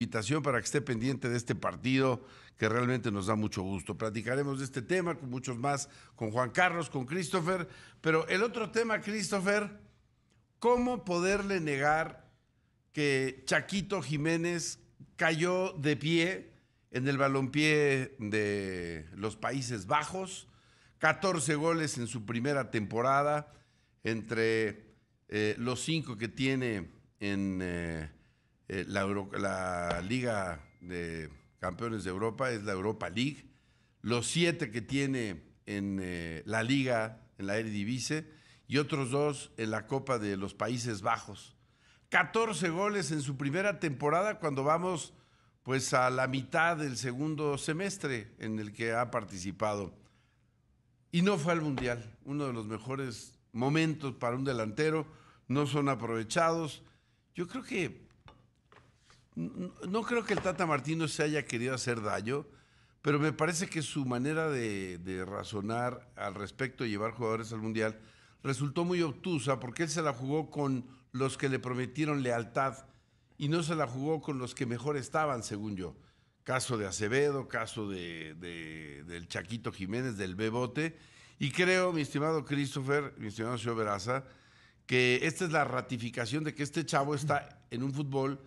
invitación para que esté pendiente de este partido que realmente nos da mucho gusto. Platicaremos de este tema con muchos más, con Juan Carlos, con Christopher. Pero el otro tema, Christopher, ¿cómo poderle negar que Chaquito Jiménez cayó de pie en el balompié de los Países Bajos? 14 goles en su primera temporada entre eh, los cinco que tiene en... Eh, eh, la, la Liga de Campeones de Europa es la Europa League. Los siete que tiene en eh, la Liga, en la Eredivisie, y otros dos en la Copa de los Países Bajos. 14 goles en su primera temporada cuando vamos pues a la mitad del segundo semestre en el que ha participado. Y no fue al Mundial, uno de los mejores momentos para un delantero, no son aprovechados. Yo creo que no creo que el Tata Martino se haya querido hacer daño, pero me parece que su manera de, razonar al respecto de llevar jugadores al Mundial resultó muy obtusa porque él se la jugó con los que le prometieron lealtad y no se la jugó con los que mejor estaban, según yo. Caso de Acevedo, caso de, del Chaquito Jiménez, del Bebote. Y creo, mi estimado Christopher, mi estimado señor Veraza, que esta es la ratificación de que este chavo está en un fútbol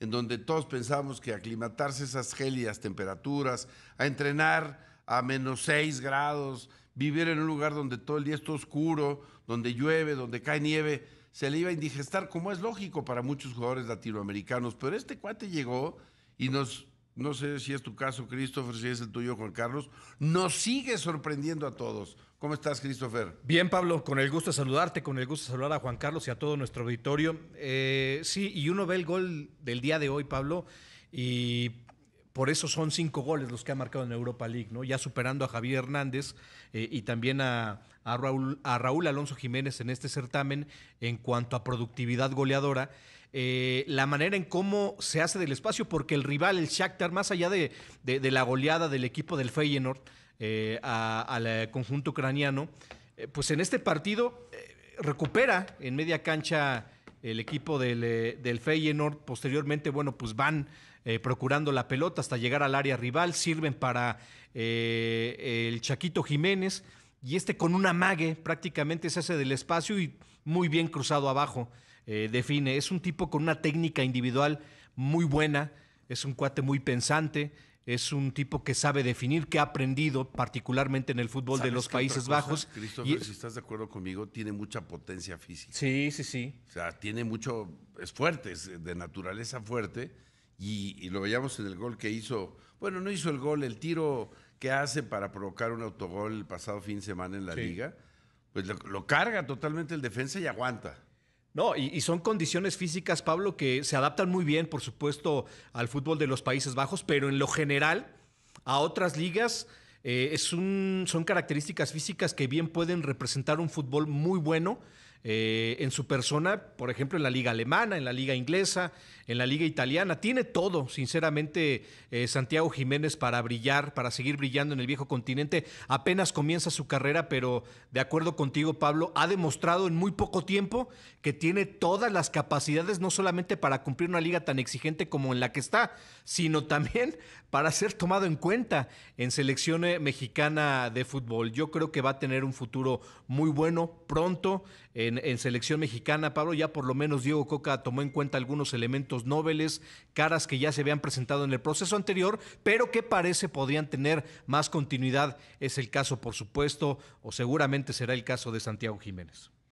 en donde todos pensamos que aclimatarse a esas gélidas temperaturas, a entrenar a menos 6 grados, vivir en un lugar donde todo el día está oscuro, donde llueve, donde cae nieve, se le iba a indigestar, como es lógico para muchos jugadores latinoamericanos. Pero este cuate llegó y nos no sé si es tu caso, Christopher, si es el tuyo, Juan Carlos, nos sigue sorprendiendo a todos. ¿Cómo estás, Christopher? Bien, Pablo, con el gusto de saludarte, con el gusto de saludar a Juan Carlos y a todo nuestro auditorio. Eh, sí, y uno ve el gol del día de hoy, Pablo, y por eso son cinco goles los que ha marcado en Europa League, ¿no? Ya superando a Javier Hernández eh, y también Raúl, a Raúl Alonso Jiménez en este certamen en cuanto a productividad goleadora. Eh, la manera en cómo se hace del espacio, porque el rival, el Shakhtar, más allá de, la goleada del equipo del Feyenoord eh, al eh, conjunto ucraniano, pues en este partido recupera en media cancha el equipo del, Feyenoord, posteriormente, bueno, pues van... procurando la pelota hasta llegar al área rival, sirven para el Chaquito Jiménez y este con una mague prácticamente se hace del espacio y muy bien cruzado abajo. Eh, define. Es un tipo con una técnica individual muy buena, es un cuate muy pensante, es un tipo que sabe definir, que ha aprendido, particularmente en el fútbol de los Países Bajos. si estás de acuerdo conmigo, tiene mucha potencia física. Sí, sí, sí. O sea, tiene mucho, es fuerte, es de naturaleza fuerte, y, lo veíamos en el gol que hizo, bueno, no hizo el gol, el tiro que hace para provocar un autogol el pasado fin de semana en la liga, pues lo, carga totalmente el defensa y aguanta. No, y, son condiciones físicas, Pablo, que se adaptan muy bien, por supuesto, al fútbol de los Países Bajos, pero en lo general, a otras ligas, eh, es un, son características físicas que bien pueden representar un fútbol muy bueno eh, en su persona, por ejemplo, en la liga alemana, en la liga inglesa, en la liga italiana. Tiene todo, sinceramente, eh, Santiago Jiménez para brillar, para seguir brillando en el viejo continente. Apenas comienza su carrera, pero de acuerdo contigo, Pablo, ha demostrado en muy poco tiempo que tiene todas las capacidades, no solamente para cumplir una liga tan exigente como en la que está, sino también para ser tomado en cuenta en selección eh, mexicana de fútbol. Yo creo que va a tener un futuro muy bueno pronto. en en, selección mexicana, Pablo, ya por lo menos Diego Coca tomó en cuenta algunos elementos nobles, caras que ya se habían presentado en el proceso anterior, pero que parece podrían tener más continuidad. Es el caso, por supuesto, o seguramente será el caso de Santiago Jiménez.